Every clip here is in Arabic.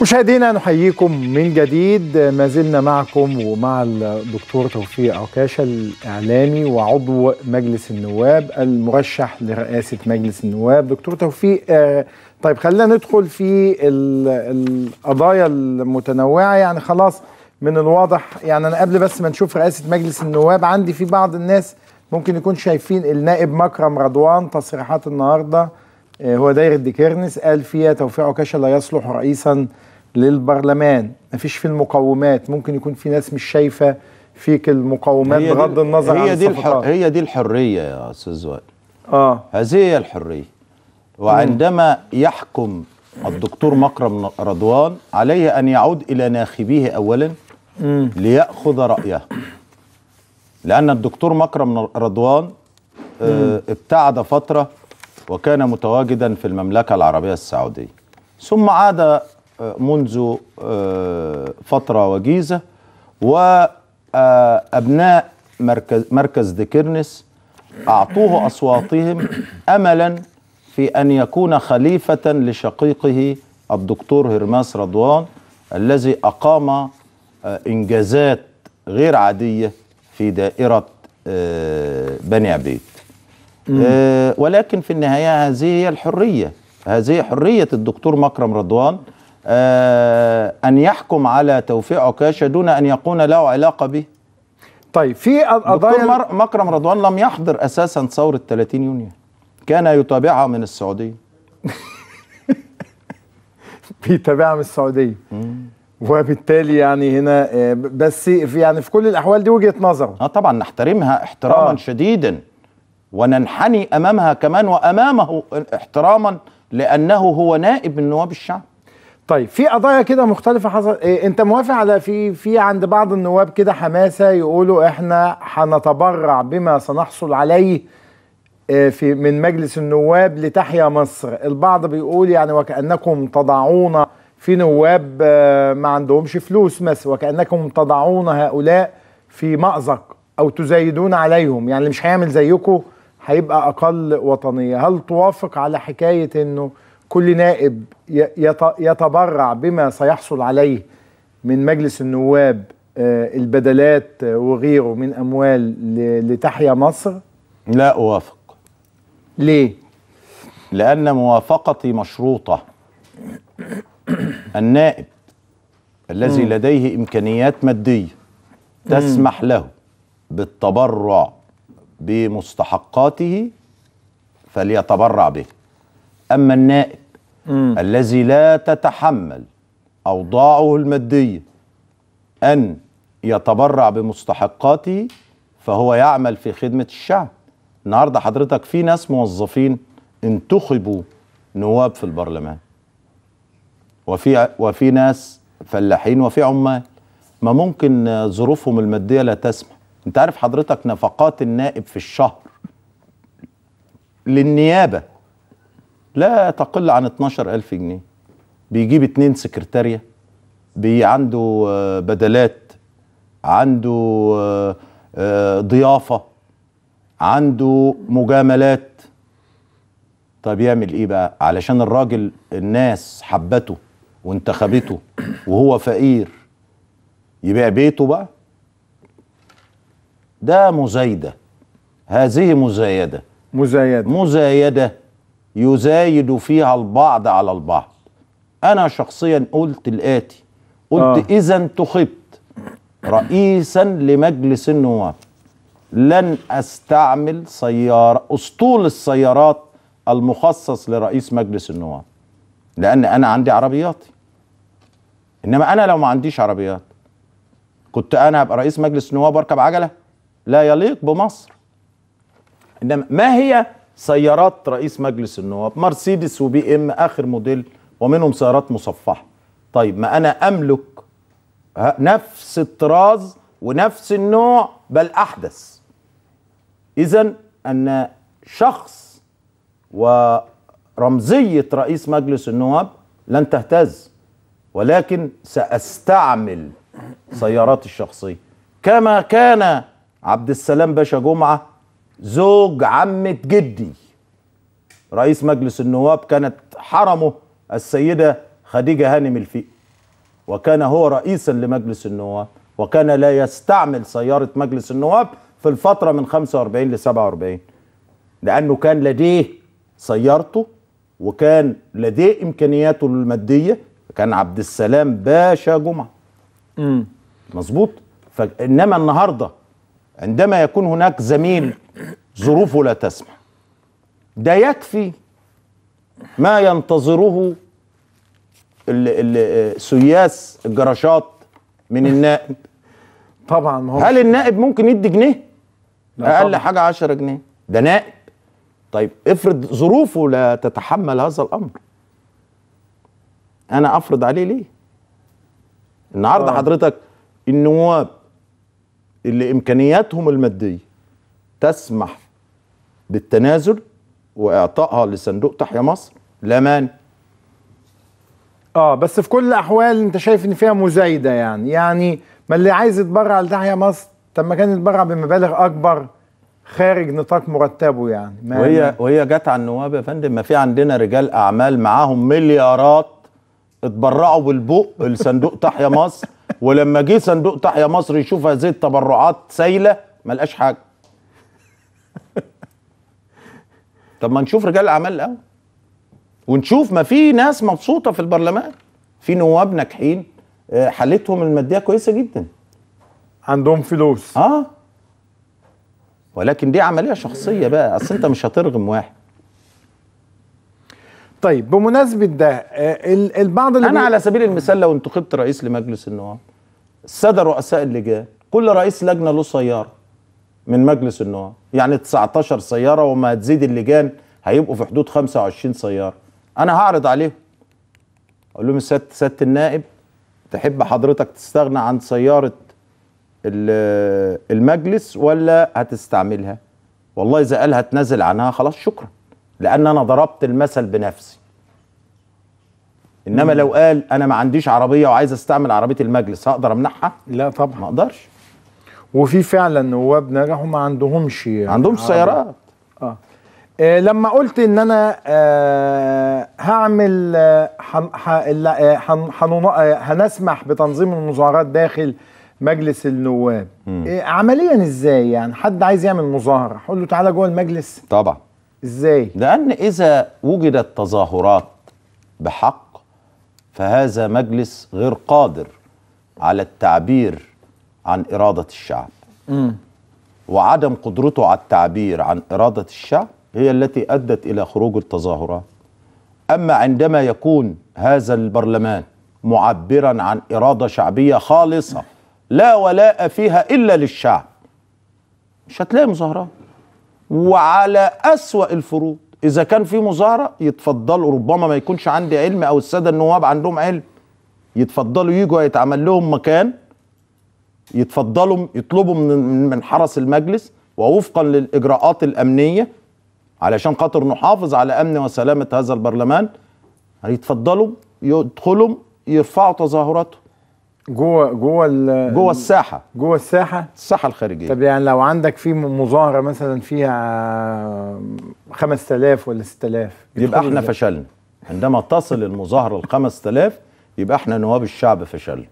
مشاهدينا نحييكم من جديد ما زلنا معكم ومع الدكتور توفيق عكاشة الإعلامي وعضو مجلس النواب المرشح لرئاسة مجلس النواب دكتور توفيق آه، طيب خلينا ندخل في القضايا المتنوعة يعني خلاص من الواضح يعني أنا قبل بس ما نشوف رئاسة مجلس النواب عندي في بعض الناس ممكن يكون شايفين النائب مكرم رضوان تصريحات النهارده آه، هو دايرة ديكيرنس قال فيها توفيق عكاشة لا يصلح رئيسا للبرلمان ما فيش في المقومات ممكن يكون في ناس مش شايفه فيك المقومات بغض النظر هي عن دي الحر هي دي الحريه يا استاذ وائل اه هذه هي الحريه وعندما يحكم الدكتور مكرم رضوان عليه ان يعود الى ناخبيه اولا لياخذ رايه لان الدكتور مكرم رضوان اه ابتعد فتره وكان متواجدا في المملكه العربيه السعوديه ثم عاد منذ آه، فترة وجيزة وأبناء مركز, مركز ديكيرنس أعطوه أصواتهم أملا في أن يكون خليفة لشقيقه الدكتور هرماس رضوان الذي أقام آه، إنجازات غير عادية في دائرة آه، بني عبيد ولكن في النهاية هذه هي الحرية هذه حرية الدكتور مكرم رضوان آه، أن يحكم على توفيق عكاشة دون أن يكون له علاقة به طيب في قضايا مكرم رضوان لم يحضر أساسا ثورة 30 يونيو كان يتابعها من السعودية بيتابعها من السعودية وبالتالي يعني هنا آه، بس في يعني في كل الأحوال دي وجهة نظر اه طبعا نحترمها احتراما آه. شديدا وننحني أمامها كمان وأمامه احتراما لأنه هو نائب من نواب الشعب طيب في قضايا كده مختلفة حصل إيه انت موافق على في في عند بعض النواب كده حماسة يقولوا احنا هنتبرع بما سنحصل عليه إيه في من مجلس النواب لتحيا مصر البعض بيقول يعني وكأنكم تضعون في نواب آه، ما عندهمش فلوس مثلا وكأنكم تضعون هؤلاء في مأزق او تزايدون عليهم يعني اللي مش هيعمل زيكم هيبقى اقل وطنية هل توافق على حكاية انه كل نائب يتبرع بما سيحصل عليه من مجلس النواب آه، البدلات آه، وغيره من اموال لتحيا مصر؟ لا اوافق. ليه؟ لان موافقتي مشروطه. النائب الذي م. لديه امكانيات ماديه تسمح له بالتبرع بمستحقاته فليتبرع به. أما النائب مم. الذي لا تتحمل أوضاعه المادية أن يتبرع بمستحقاته فهو يعمل في خدمة الشعب النهاردة حضرتك في ناس موظفين انتخبوا نواب في البرلمان وفي وفي ناس فلاحين وفي عمال ما ممكن ظروفهم الماديه لا تسمح انت عارف حضرتك نفقات النائب في الشهر للنيابه لا تقل عن 12000 جنيه بيجيب اتنين سكرتارية بي عنده آه، بدلات عنده آه، آه، ضيافة عنده مجاملات طب يعمل ايه بقى علشان الراجل الناس حبته وانتخبته وهو فقير يبيع بيته بقى ده مزايدة هذه مزايدة مزايدة مزايدة يزايد فيها البعض على البعض أنا شخصيا قلت الآتي قلت آه. إذا انتخبت رئيسا لمجلس النواب لن أستعمل سيارة أسطول السيارات المخصص لرئيس مجلس النواب لأن أنا عندي عربياتي إنما أنا لو ما عنديش عربيات كنت أنا هبقى رئيس مجلس النواب وأركب عجلة لا يليق بمصر إنما ما هي سيارات رئيس مجلس النواب مرسيدس وبي ام اخر موديل ومنهم سيارات مصفحه طيب ما انا املك نفس الطراز ونفس النوع بل احدث اذا ان شخص ورمزيه رئيس مجلس النواب لن تهتز ولكن ساستعمل سياراتي الشخصيه كما كان عبد السلام باشا جمعه زوج عمة جدي رئيس مجلس النواب كانت حرمه السيدة خديجة هانم الفي وكان هو رئيسا لمجلس النواب وكان لا يستعمل سيارة مجلس النواب في الفترة من 45 ل 47 لأنه كان لديه سيارته وكان لديه إمكانياته المادية كان عبد السلام باشا جمعة مظبوط فإنما النهارده عندما يكون هناك زميل ظروفه لا تسمح ده يكفي ما ينتظره سياس الجراشات من النائب طبعا هو هل النائب ممكن يدي جنيه؟ اقل طبعا. حاجه 10 جنيه ده نائب طيب افرض ظروفه لا تتحمل هذا الامر انا افرض عليه ليه؟ النهارده آه. حضرتك النواب اللي امكانياتهم الماديه تسمح بالتنازل واعطائها لصندوق تحيا مصر لا مانع اه بس في كل الاحوال انت شايف ان فيها مزايده يعني يعني ما اللي عايز يتبرع لتحيا مصر طب ما كان يتبرع بمبالغ اكبر خارج نطاق مرتبه يعني ما وهي يعني وهي جت على النواب يا فندم ما في عندنا رجال اعمال معاهم مليارات اتبرعوا بالبوق لصندوق تحيا مصر ولما جه صندوق تحيا مصر يشوف هذه التبرعات سايله ملقاش حاجه طب ما نشوف رجال الاعمال الاول ونشوف ما في ناس مبسوطه في البرلمان في نواب ناجحين آه، حالتهم الماديه كويسه جدا عندهم فلوس اه ولكن دي عمليه شخصيه بقى اصل انت مش هترغم واحد طيب بمناسبه ده آه، البعض اللي انا بي... على سبيل المثال لو انتخبت رئيس لمجلس النواب الساده رؤساء اللجان كل رئيس لجنه له سياره من مجلس النواب يعني 19 سياره وما تزيد اللجان هيبقوا في حدود 25 سياره انا هعرض عليهم اقول لهم سياده سياده النائب تحب حضرتك تستغنى عن سياره المجلس ولا هتستعملها والله اذا قال هتنزل عنها خلاص شكرا لان انا ضربت المثل بنفسي انما لو قال انا ما عنديش عربيه وعايز استعمل عربيه المجلس هقدر امنعها لا طبعا ما اقدرش وفي فعلا نواب نجحوا ما عندهمش ما عندهمش سيارات اه إيه لما قلت ان انا آه هعمل آه, آه،, آه، هنسمح بتنظيم المظاهرات داخل مجلس النواب إيه عمليا ازاي يعني حد عايز يعمل مظاهره هقول له تعالى جوه المجلس طبعا ازاي لان اذا وجدت تظاهرات بحق فهذا مجلس غير قادر على التعبير عن إرادة الشعب م. وعدم قدرته على التعبير عن إرادة الشعب هي التي أدت إلى خروج التظاهرات أما عندما يكون هذا البرلمان معبرا عن إرادة شعبية خالصة لا ولاء فيها إلا للشعب مش هتلاقي مظاهرات وعلى أسوأ الفروق اذا كان في مظاهره يتفضلوا ربما ما يكونش عندي علم او الساده النواب عندهم علم يتفضلوا يجوا يتعمل لهم مكان يتفضلوا يطلبوا من من حرس المجلس ووفقا للاجراءات الامنيه علشان خاطر نحافظ على امن وسلامه هذا البرلمان هيتفضلوا يدخلوا يرفعوا تظاهراتهم جوه جوه جوه الساحه جوه الساحه الساحه الخارجيه طب يعني لو عندك في مظاهره مثلا فيها 5000 آه، ولا 6000 إيه يبقى احنا فشلنا عندما تصل المظاهره ل 5000 يبقى احنا نواب الشعب فشلنا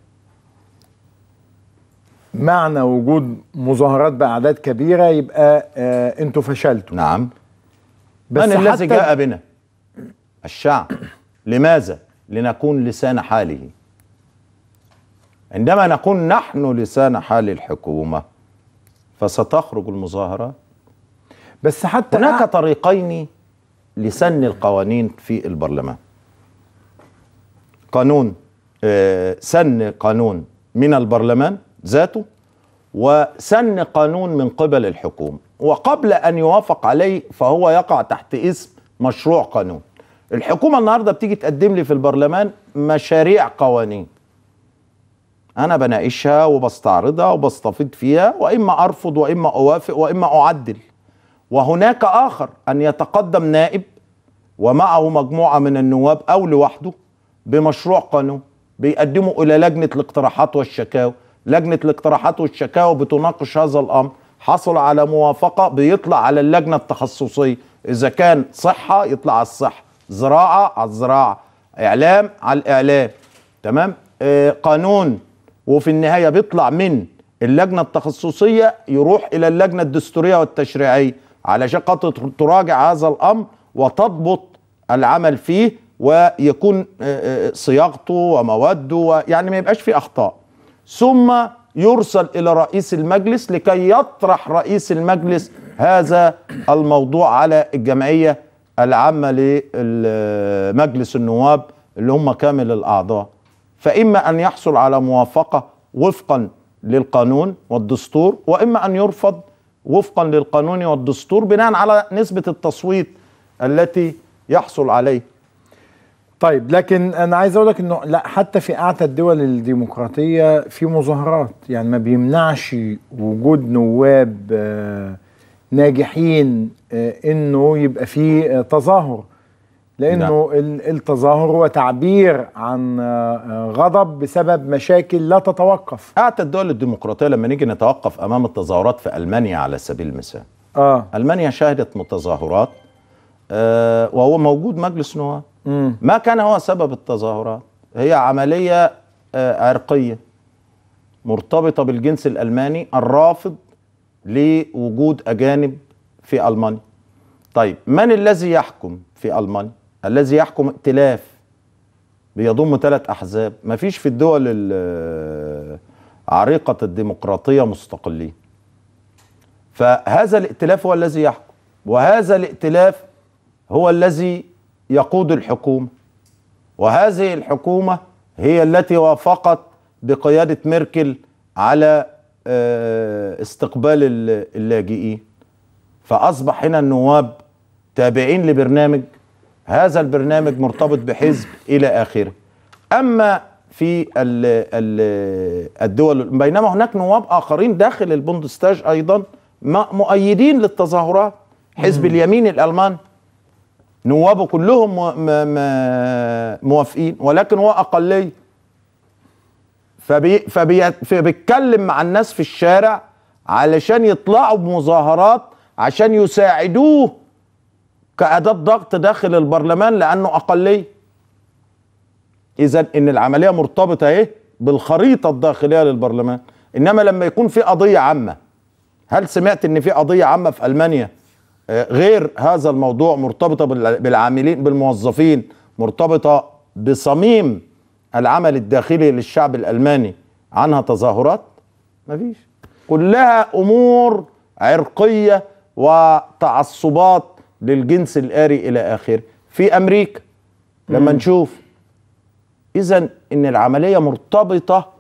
معنى وجود مظاهرات باعداد كبيره يبقى آه انتوا فشلتوا نعم بس من الذي جاء بنا الشعب لماذا لنكون لسان حاله عندما نقول نحن لسان حال الحكومة فستخرج المظاهرات بس حتى هناك طريقين لسن القوانين في البرلمان قانون آه، سن قانون من البرلمان ذاته وسن قانون من قبل الحكومة وقبل أن يوافق عليه فهو يقع تحت اسم مشروع قانون الحكومة النهاردة بتيجي تقدم لي في البرلمان مشاريع قوانين انا بناقشها وبستعرضها وبستفيض فيها واما ارفض واما اوافق واما اعدل وهناك اخر ان يتقدم نائب ومعه مجموعه من النواب او لوحده بمشروع قانون بيقدمه الى لجنه الاقتراحات والشكاوى لجنه الاقتراحات والشكاوى بتناقش هذا الامر حصل على موافقه بيطلع على اللجنه التخصصيه اذا كان صحه يطلع على الصحه زراعه على الزراعه اعلام على الاعلام تمام آه قانون وفي النهايه بيطلع من اللجنه التخصصيه يروح الى اللجنه الدستوريه والتشريعيه علشان خاطر تراجع هذا الامر وتضبط العمل فيه ويكون آه، آه، صياغته ومواده يعني ما يبقاش في اخطاء ثم يرسل الى رئيس المجلس لكي يطرح رئيس المجلس هذا الموضوع على الجمعيه العامه لمجلس النواب اللي هم كامل الاعضاء فإما أن يحصل على موافقة وفقا للقانون والدستور وإما أن يرفض وفقا للقانون والدستور بناء على نسبة التصويت التي يحصل عليه طيب لكن انا عايز اقول لك انه لا حتى في اعتى الدول الديمقراطيه في مظاهرات يعني ما بيمنعش وجود نواب آه، ناجحين آه، انه يبقى في آه، تظاهر لانه نعم. التظاهر هو تعبير عن آه، آه، غضب بسبب مشاكل لا تتوقف حتى الدول الديمقراطيه لما نيجي نتوقف امام التظاهرات في المانيا على سبيل المثال آه. المانيا شهدت متظاهرات آه وهو موجود مجلس نواب ما كان هو سبب التظاهرات هي عمليه آه عرقيه مرتبطه بالجنس الالماني الرافض لوجود اجانب في المانيا طيب من الذي يحكم في المانيا الذي يحكم ائتلاف بيضم ثلاث احزاب ما فيش في الدول عريقه الديمقراطيه مستقلين فهذا الائتلاف هو الذي يحكم وهذا الائتلاف هو الذي يقود الحكومه وهذه الحكومه هي التي وافقت بقياده ميركل على آه، استقبال اللاجئين فاصبح هنا النواب تابعين لبرنامج هذا البرنامج مرتبط بحزب إلى آخره أما في الدول بينما هناك نواب آخرين داخل البوندستاج أيضا مؤيدين للتظاهرات حزب اليمين الألماني نوابه كلهم موافقين ولكن هو أقلية فبي فبيتكلم مع الناس في الشارع علشان يطلعوا بمظاهرات عشان يساعدوه كأداة ضغط داخل البرلمان لأنه أقلية إذا إن العملية مرتبطة إيه بالخريطة الداخلية للبرلمان إنما لما يكون في قضية عامة هل سمعت إن في قضية عامة في ألمانيا آه، غير هذا الموضوع مرتبطة بالعاملين بالموظفين مرتبطة بصميم العمل الداخلي للشعب الألماني عنها تظاهرات مفيش كلها أمور عرقية وتعصبات للجنس الآري إلى آخره في أمريكا لما مم. نشوف إذا إن العملية مرتبطة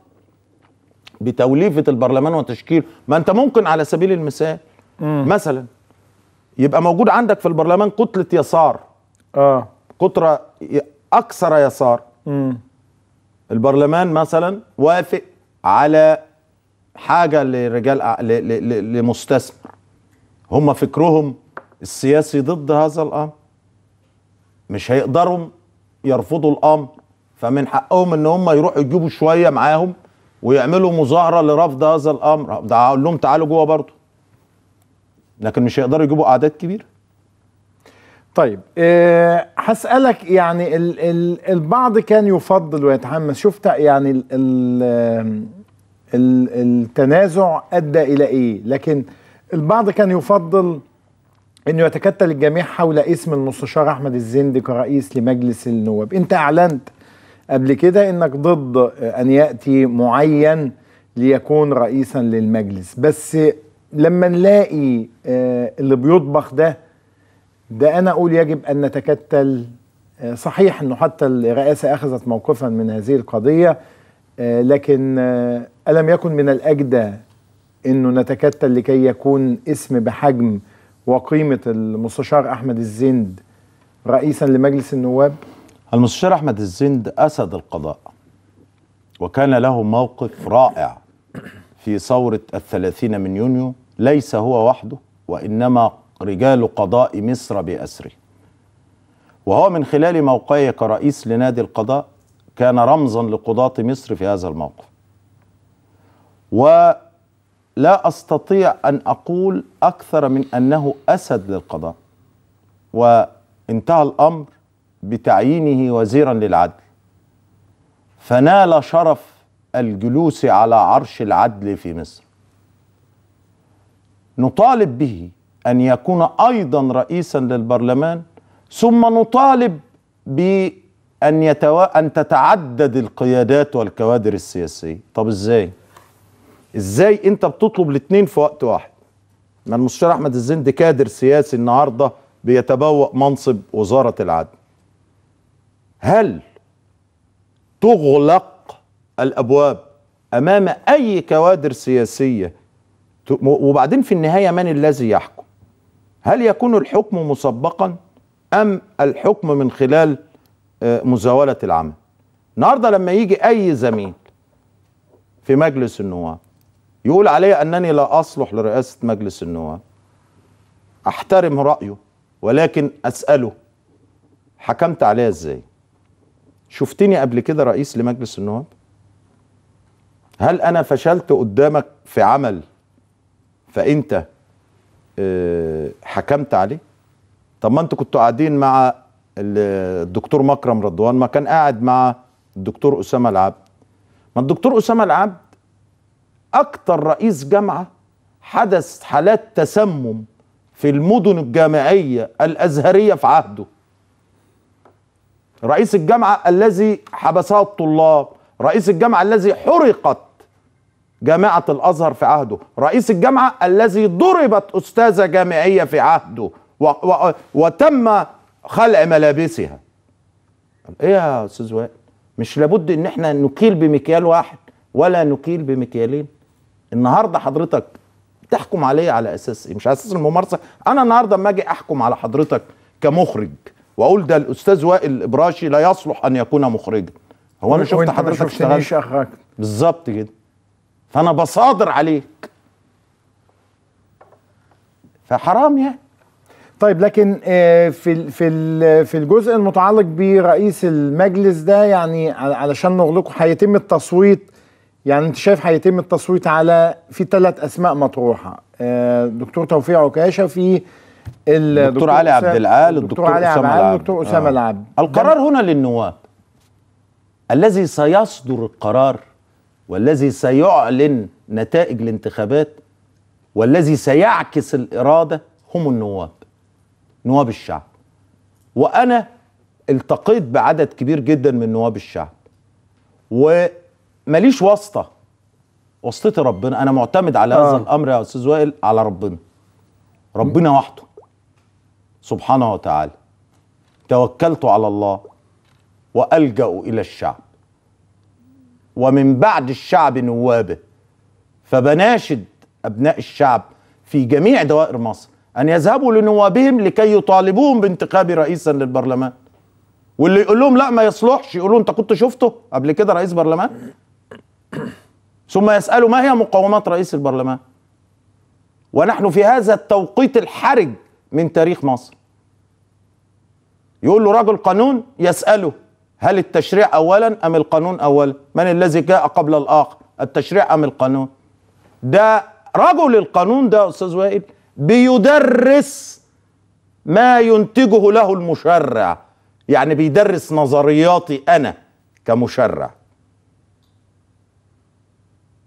بتوليفة البرلمان وتشكيل ما أنت ممكن على سبيل المثال مم. مثلا يبقى موجود عندك في البرلمان كتلة يسار آه. كترة أكثر يسار مم. البرلمان مثلا وافق على حاجة لرجال لمستثمر هم فكرهم السياسي ضد هذا الامر مش هيقدروا يرفضوا الامر فمن حقهم ان هم يروحوا يجيبوا شويه معاهم ويعملوا مظاهره لرفض هذا الامر ده هقول لهم تعالوا جوه برضه لكن مش هيقدروا يجيبوا اعداد كبيره طيب أه هسالك يعني ال ال البعض كان يفضل ويتحمس شفت يعني ال ال ال التنازع ادى الى ايه لكن البعض كان يفضل انه يتكتل الجميع حول اسم المستشار احمد الزندي كرئيس لمجلس النواب انت اعلنت قبل كده انك ضد ان ياتي معين ليكون رئيسا للمجلس بس لما نلاقي آه، اللي بيطبخ ده ده انا اقول يجب ان نتكتل آه، صحيح انه حتى الرئاسه اخذت موقفا من هذه القضيه آه، لكن الم يكن من الاجدى انه نتكتل لكي يكون اسم بحجم وقيمه المستشار احمد الزند رئيسا لمجلس النواب؟ المستشار احمد الزند اسد القضاء وكان له موقف رائع في ثوره الثلاثين من يونيو ليس هو وحده وانما رجال قضاء مصر باسره وهو من خلال موقعه كرئيس لنادي القضاء كان رمزا لقضاة مصر في هذا الموقف و لا استطيع ان اقول اكثر من انه اسد للقضاء وانتهى الامر بتعيينه وزيرا للعدل فنال شرف الجلوس على عرش العدل في مصر نطالب به ان يكون ايضا رئيسا للبرلمان ثم نطالب بان يتو... ان تتعدد القيادات والكوادر السياسيه طب ازاي ازاي انت بتطلب الاثنين في وقت واحد ما المستشار احمد الزند كادر سياسي النهارده بيتبوأ منصب وزاره العدل هل تغلق الابواب امام اي كوادر سياسيه وبعدين في النهايه من الذي يحكم هل يكون الحكم مسبقا ام الحكم من خلال آه، مزاوله العمل النهارده لما يجي اي زميل في مجلس النواب يقول علي أنني لا أصلح لرئاسة مجلس النواب أحترم رأيه ولكن أسأله حكمت عليها إزاي شفتني قبل كده رئيس لمجلس النواب هل أنا فشلت قدامك في عمل فأنت آه، حكمت عليه طب ما انتوا كنتوا قاعدين مع الدكتور مكرم رضوان ما كان قاعد مع الدكتور أسامة العبد ما الدكتور أسامة العبد اكتر رئيس جامعه حدث حالات تسمم في المدن الجامعيه الازهريه في عهده رئيس الجامعه الذي حبسها الطلاب رئيس الجامعه الذي حرقت جامعه الازهر في عهده رئيس الجامعه الذي ضربت استاذه جامعيه في عهده و و وتم خلع ملابسها ايه يا استاذ وائل مش لابد ان احنا نكيل بمكيال واحد ولا نكيل بمكيالين النهارده حضرتك تحكم عليا على اساس ايه؟ مش على اساس الممارسه، انا النهارده اما اجي احكم على حضرتك كمخرج واقول ده الاستاذ وائل الابراشي لا يصلح ان يكون مخرجا. هو انا شفت حضرتك اشتغلت بالظبط كده. فانا بصادر عليك. فحرام يعني. طيب لكن آه، في في في الجزء المتعلق برئيس المجلس ده يعني علشان نغلقه هيتم التصويت يعني انت شايف هيتم التصويت على في ثلاث اسماء مطروحه آه، دكتور توفيق عكاشه في الدكتور علي عبد العال الدكتور علي عبد العال الدكتور اسامه العبد آه. القرار هنا للنواب الذي سيصدر القرار والذي سيعلن نتائج الانتخابات والذي سيعكس الاراده هم النواب نواب الشعب وانا التقيت بعدد كبير جدا من نواب الشعب و ماليش واسطه واسطتي ربنا انا معتمد على آه. هذا آه. الامر يا استاذ وائل على ربنا ربنا وحده سبحانه وتعالى توكلت على الله والجا الى الشعب ومن بعد الشعب نوابه فبناشد ابناء الشعب في جميع دوائر مصر ان يذهبوا لنوابهم لكي يطالبوهم بانتخاب رئيسا للبرلمان واللي يقول لهم لا ما يصلحش يقولوا انت كنت شفته قبل كده رئيس برلمان ثم يسألوا ما هي مقومات رئيس البرلمان ونحن في هذا التوقيت الحرج من تاريخ مصر يقول له رجل قانون يسأله هل التشريع أولا أم القانون أولا من الذي جاء قبل الآخر التشريع أم القانون ده رجل القانون ده أستاذ وائل بيدرس ما ينتجه له المشرع يعني بيدرس نظرياتي أنا كمشرع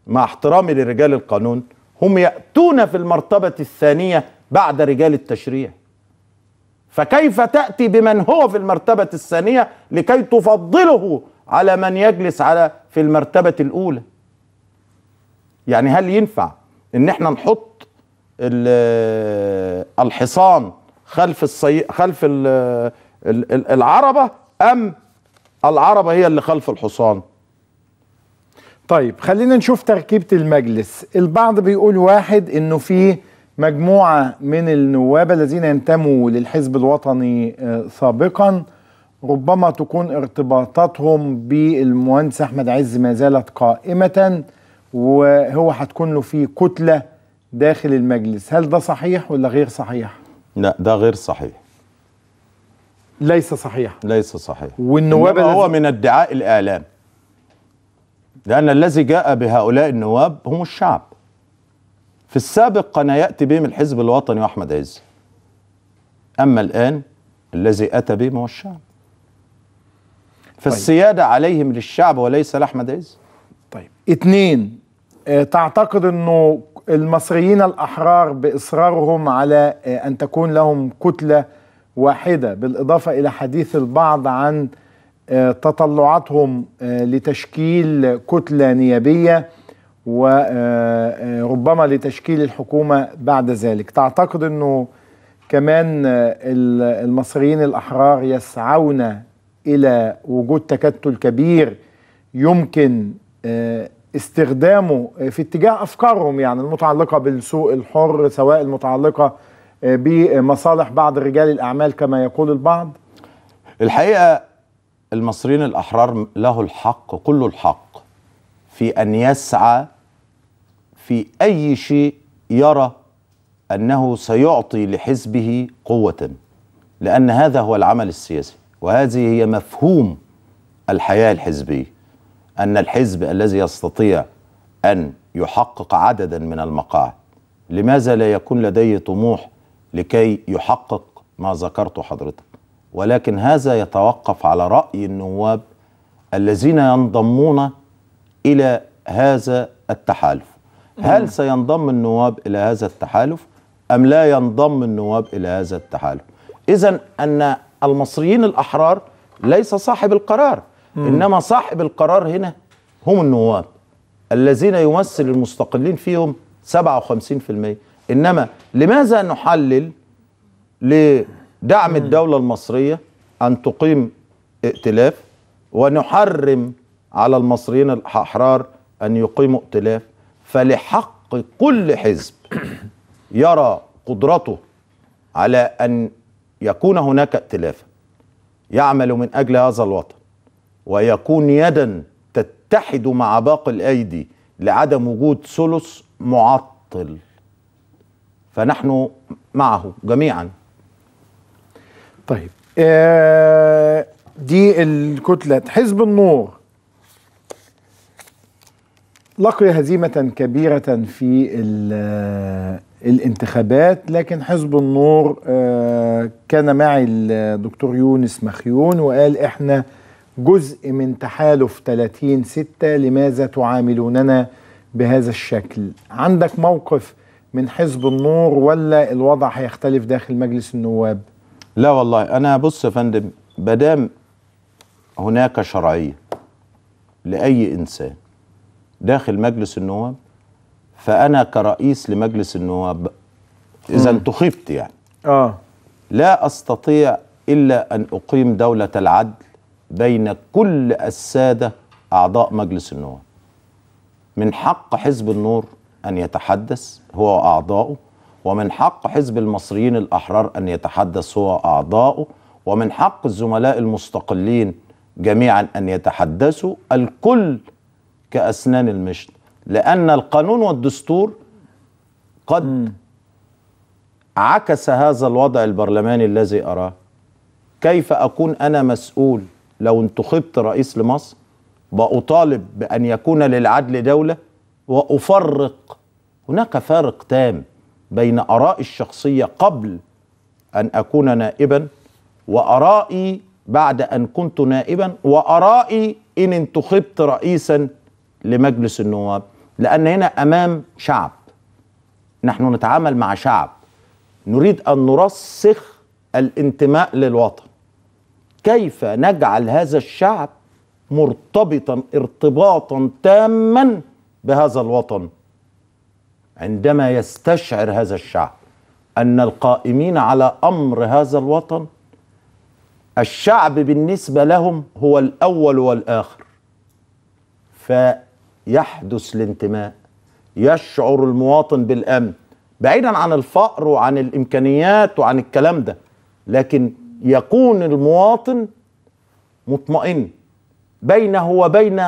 مع احترامي لرجال القانون هم يأتون في المرتبة الثانية بعد رجال التشريع فكيف تأتي بمن هو في المرتبة الثانية لكي تفضله على من يجلس على في المرتبة الأولى يعني هل ينفع ان احنا نحط الحصان خلف الصي... خلف العربة ام العربة هي اللي خلف الحصان طيب خلينا نشوف تركيبة المجلس البعض بيقول واحد انه في مجموعة من النواب الذين ينتموا للحزب الوطني آه، سابقا ربما تكون ارتباطاتهم بالمهندس احمد عز ما زالت قائمة وهو هتكون له في كتلة داخل المجلس هل ده صحيح ولا غير صحيح؟ لا ده غير صحيح ليس صحيح ليس صحيح والنواب هو من ادعاء الإعلام لأن الذي جاء بهؤلاء النواب هم الشعب في السابق كان يأتي بهم الحزب الوطني وأحمد عز أما الآن الذي أتى بهم هو الشعب فالسيادة طيب. عليهم للشعب وليس لأحمد عز طيب اثنين آه، تعتقد أنه المصريين الأحرار بإصرارهم على آه، أن تكون لهم كتلة واحدة بالإضافة إلى حديث البعض عن تطلعاتهم آه، لتشكيل كتله نيابيه وربما آه، آه، لتشكيل الحكومه بعد ذلك تعتقد انه كمان المصريين الاحرار يسعون الى وجود تكتل كبير يمكن استخدامه في اتجاه افكارهم يعني المتعلقه بالسوق الحر سواء المتعلقه بمصالح بعض رجال الاعمال كما يقول البعض الحقيقه المصريين الأحرار له الحق كل الحق في أن يسعى في أي شيء يرى أنه سيعطي لحزبه قوة لأن هذا هو العمل السياسي وهذه هي مفهوم الحياة الحزبية أن الحزب الذي يستطيع أن يحقق عددا من المقاعد لماذا لا يكون لديه طموح لكي يحقق ما ذكرته حضرتك ولكن هذا يتوقف على رأي النواب الذين ينضمون إلى هذا التحالف هل سينضم النواب إلى هذا التحالف أم لا ينضم النواب إلى هذا التحالف إذا أن المصريين الأحرار ليس صاحب القرار إنما صاحب القرار هنا هم النواب الذين يمثل المستقلين فيهم 57% إنما لماذا نحلل دعم الدولة المصرية أن تقيم ائتلاف ونحرم على المصريين الأحرار أن يقيموا ائتلاف فلحق كل حزب يرى قدرته على أن يكون هناك ائتلافا يعمل من أجل هذا الوطن ويكون يدا تتحد مع باقي الأيدي لعدم وجود ثلث معطل فنحن معه جميعا طيب آه، دي الكتلة حزب النور لقي هزيمة كبيرة في آه، الانتخابات لكن حزب النور آه، كان معي الدكتور يونس مخيون وقال احنا جزء من تحالف 30 ستة لماذا تعاملوننا بهذا الشكل عندك موقف من حزب النور ولا الوضع هيختلف داخل مجلس النواب لا والله انا بص يا فندم ما دام هناك شرعيه لاي انسان داخل مجلس النواب فانا كرئيس لمجلس النواب اذا انتخبت يعني اه لا استطيع الا ان اقيم دوله العدل بين كل الساده اعضاء مجلس النواب من حق حزب النور ان يتحدث هو واعضائه ومن حق حزب المصريين الأحرار أن يتحدث هو أعضاؤه ومن حق الزملاء المستقلين جميعا أن يتحدثوا الكل كأسنان المشط لأن القانون والدستور قد عكس هذا الوضع البرلماني الذي أراه كيف أكون أنا مسؤول لو انتخبت رئيس لمصر وأطالب بأن يكون للعدل دولة وأفرق هناك فارق تام بين آرائي الشخصية قبل أن أكون نائبا وآرائي بعد أن كنت نائبا وآرائي إن انتخبت رئيسا لمجلس النواب لأن هنا أمام شعب نحن نتعامل مع شعب نريد أن نرسخ الانتماء للوطن كيف نجعل هذا الشعب مرتبطا ارتباطا تاما بهذا الوطن عندما يستشعر هذا الشعب أن القائمين على أمر هذا الوطن الشعب بالنسبة لهم هو الأول والآخر فيحدث الانتماء يشعر المواطن بالأمن بعيدا عن الفقر وعن الإمكانيات وعن الكلام ده لكن يكون المواطن مطمئن بينه وبين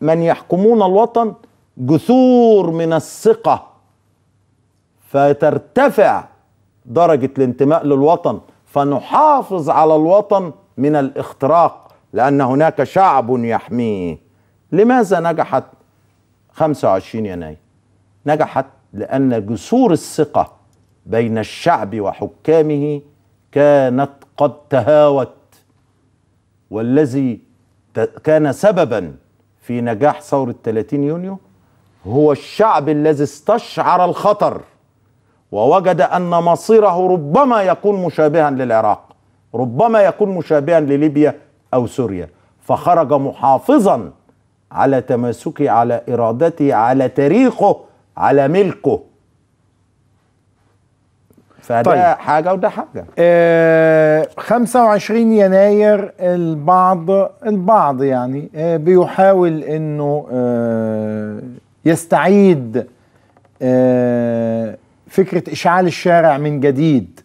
من يحكمون الوطن جسور من الثقة فترتفع درجة الانتماء للوطن فنحافظ على الوطن من الاختراق لأن هناك شعب يحميه لماذا نجحت 25 يناير نجحت لأن جسور الثقة بين الشعب وحكامه كانت قد تهاوت والذي كان سببا في نجاح ثورة 30 يونيو هو الشعب الذي استشعر الخطر ووجد أن مصيره ربما يكون مشابها للعراق ربما يكون مشابها لليبيا أو سوريا فخرج محافظا على تماسكه على إرادته على تاريخه على ملكه فده طيب. حاجة وده حاجة آه 25 يناير البعض البعض يعني آه بيحاول انه آه يستعيد آه فكره اشعال الشارع من جديد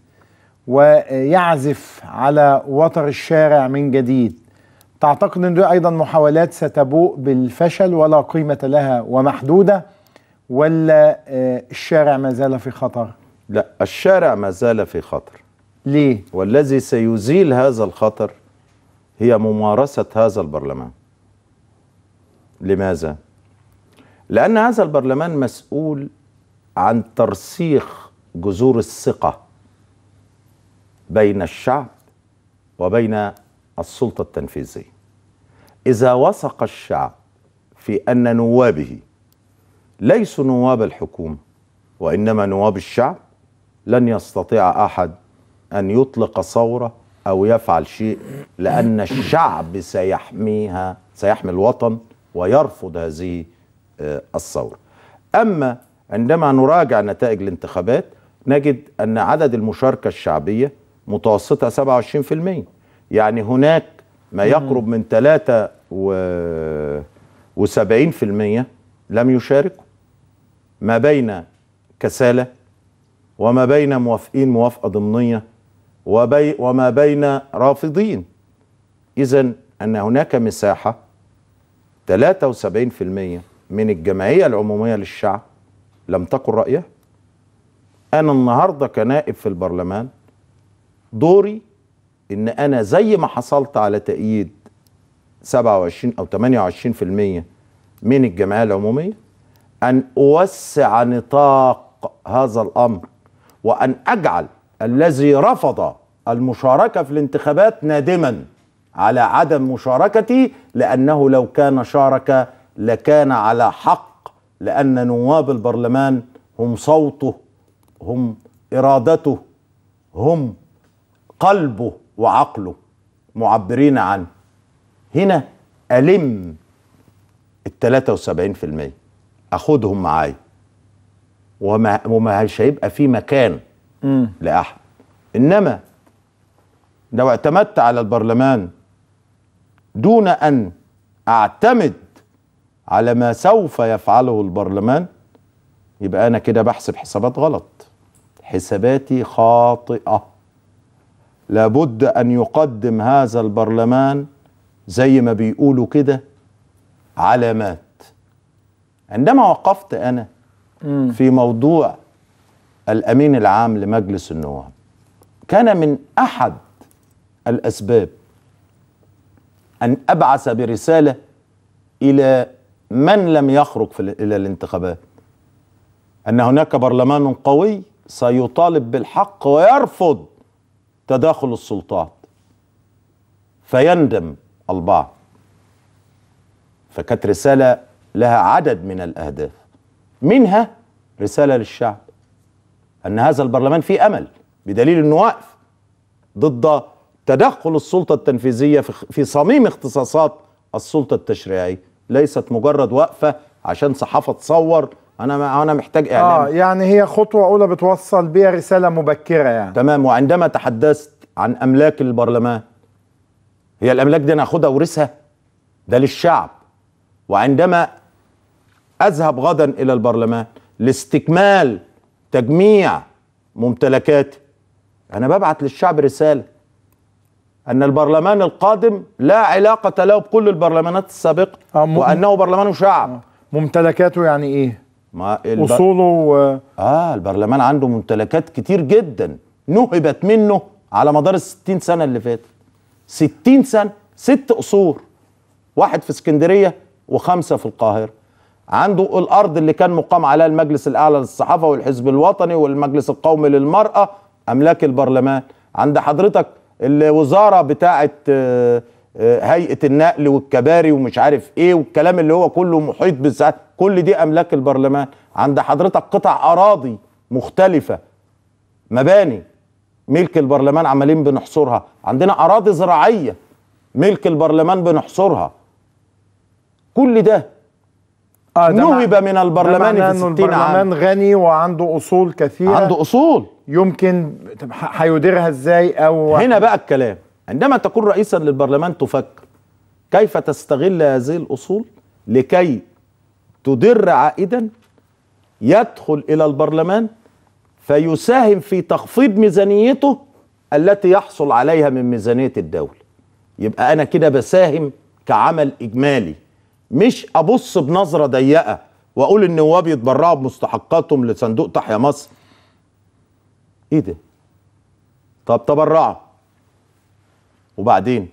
ويعزف على وتر الشارع من جديد تعتقد ان دي ايضا محاولات ستبوء بالفشل ولا قيمه لها ومحدوده ولا آه، الشارع ما زال في خطر لا الشارع ما زال في خطر ليه والذي سيزيل هذا الخطر هي ممارسه هذا البرلمان لماذا لان هذا البرلمان مسؤول عن ترسيخ جذور الثقه بين الشعب وبين السلطه التنفيذيه اذا وثق الشعب في ان نوابه ليسوا نواب الحكومه وانما نواب الشعب لن يستطيع احد ان يطلق ثوره او يفعل شيء لان الشعب سيحميها سيحمي الوطن ويرفض هذه آه، الثوره اما عندما نراجع نتائج الانتخابات نجد أن عدد المشاركة الشعبية متوسطة 27% يعني هناك ما يقرب من 73% لم يشاركوا ما بين كسالة وما بين موافقين موافقة ضمنية وبي وما بين رافضين إذا أن هناك مساحة 73% من الجمعية العمومية للشعب لم تقل رأيه أنا النهاردة كنائب في البرلمان دوري إن أنا زي ما حصلت على تأييد 27 أو 28% من الجمعية العمومية أن أوسع نطاق هذا الأمر وأن أجعل الذي رفض المشاركة في الانتخابات نادما على عدم مشاركتي لأنه لو كان شارك لكان على حق لأن نواب البرلمان هم صوته هم إرادته هم قلبه وعقله معبرين عنه هنا ألم الثلاثة وسبعين في المية أخدهم معايا وما, وما هيبقى في مكان م. لأحد إنما لو اعتمدت على البرلمان دون أن أعتمد على ما سوف يفعله البرلمان يبقى أنا كده بحسب حسابات غلط حساباتي خاطئة لابد أن يقدم هذا البرلمان زي ما بيقولوا كده علامات عندما وقفت أنا في موضوع الأمين العام لمجلس النواب كان من أحد الأسباب أن أبعث برسالة إلى من لم يخرج في الى الانتخابات ان هناك برلمان قوي سيطالب بالحق ويرفض تداخل السلطات فيندم البعض فكانت رساله لها عدد من الاهداف منها رساله للشعب ان هذا البرلمان فيه امل بدليل انه واقف ضد تدخل السلطه التنفيذيه في صميم اختصاصات السلطه التشريعيه ليست مجرد وقفه عشان صحافه تصور انا انا محتاج اعلام اه يعني هي خطوه اولى بتوصل بيها رساله مبكره يعني تمام وعندما تحدثت عن املاك البرلمان هي الاملاك دي انا هاخدها ورثها ده للشعب وعندما اذهب غدا الى البرلمان لاستكمال تجميع ممتلكاتي انا ببعت للشعب رساله أن البرلمان القادم لا علاقة له بكل البرلمانات السابقة آه، وأنه برلمان شعب آه. ممتلكاته يعني إيه؟ ما البر... أصوله و... آه. آه البرلمان عنده ممتلكات كتير جدا نهبت منه على مدار الستين سنة اللي فاتت ستين سنة ست قصور واحد في اسكندرية وخمسة في القاهرة عنده الأرض اللي كان مقام عليها المجلس الأعلى للصحافة والحزب الوطني والمجلس القومي للمرأة أملاك البرلمان عند حضرتك الوزاره بتاعه آه، آه، هيئه النقل والكباري ومش عارف ايه والكلام اللي هو كله محيط بالساعات كل دي املاك البرلمان عند حضرتك قطع اراضي مختلفه مباني ملك البرلمان عمالين بنحصرها عندنا اراضي زراعيه ملك البرلمان بنحصرها كل ده آه نهب من البرلمان في 60 عام البرلمان غني وعنده اصول كثيره عنده اصول يمكن هيديرها ازاي او هنا بقى الكلام عندما تكون رئيسا للبرلمان تفكر كيف تستغل هذه الاصول لكي تدر عائدا يدخل الى البرلمان فيساهم في تخفيض ميزانيته التي يحصل عليها من ميزانيه الدوله يبقى انا كده بساهم كعمل اجمالي مش ابص بنظره ضيقه واقول النواب يتبرعوا بمستحقاتهم لصندوق تحيا مصر ايه ده طب تبرعوا وبعدين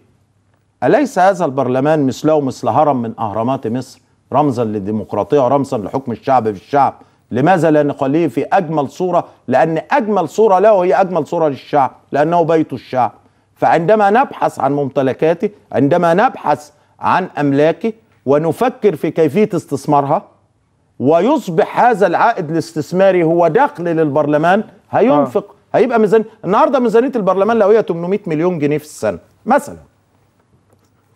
أليس هذا البرلمان مثله مثل هرم من أهرامات مصر رمزا للديمقراطية ورمزا لحكم الشعب بالشعب لماذا لا نخليه في أجمل صورة لأن أجمل صورة له هي أجمل صورة للشعب لأنه بيت الشعب فعندما نبحث عن ممتلكاته عندما نبحث عن أملاكه ونفكر في كيفية استثمارها ويصبح هذا العائد الاستثماري هو دخل للبرلمان هينفق آه. هيبقى ميزان النهارده ميزانيه البرلمان لو هي 800 مليون جنيه في السنه مثلا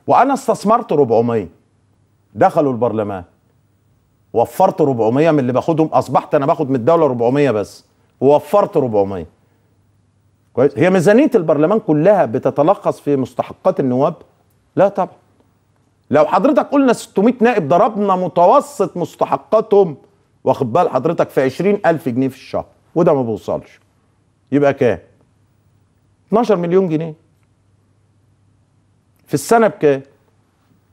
وانا استثمرت 400 دخلوا البرلمان وفرت 400 من اللي باخدهم اصبحت انا باخد من الدوله 400 بس ووفرت 400 كويس هي ميزانيه البرلمان كلها بتتلخص في مستحقات النواب لا طبعا لو حضرتك قلنا 600 نائب ضربنا متوسط مستحقاتهم واخد بال حضرتك في 20000 جنيه في الشهر وده ما بيوصلش يبقى كام 12 مليون جنيه في السنه بكام